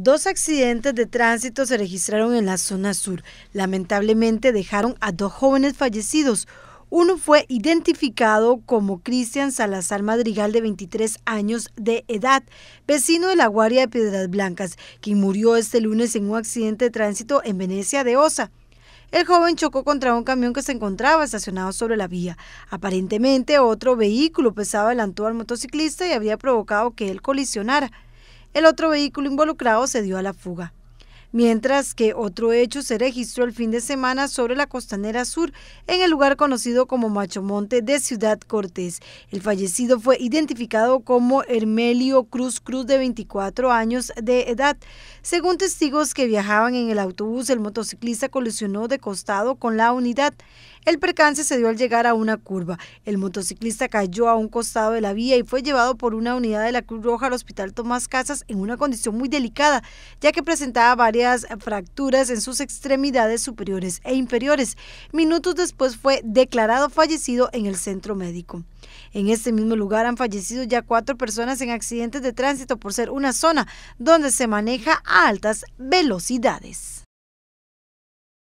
Dos accidentes de tránsito se registraron en la zona sur. Lamentablemente dejaron a dos jóvenes fallecidos. Uno fue identificado como Cristian Salazar Madrigal, de 23 años de edad, vecino de la Guardia de Piedras Blancas, quien murió este lunes en un accidente de tránsito en Venecia de Osa. El joven chocó contra un camión que se encontraba estacionado sobre la vía. Aparentemente, otro vehículo pesado adelantó al motociclista y había provocado que él colisionara. El otro vehículo involucrado se dio a la fuga mientras que otro hecho se registró el fin de semana sobre la costanera sur, en el lugar conocido como Machomonte de Ciudad Cortés. El fallecido fue identificado como Hermelio Cruz Cruz, de 24 años de edad. Según testigos que viajaban en el autobús, el motociclista colisionó de costado con la unidad. El percance se dio al llegar a una curva. El motociclista cayó a un costado de la vía y fue llevado por una unidad de la Cruz Roja al Hospital Tomás Casas en una condición muy delicada, ya que presentaba varias fracturas en sus extremidades superiores e inferiores. Minutos después fue declarado fallecido en el centro médico. En este mismo lugar han fallecido ya cuatro personas en accidentes de tránsito por ser una zona donde se maneja a altas velocidades.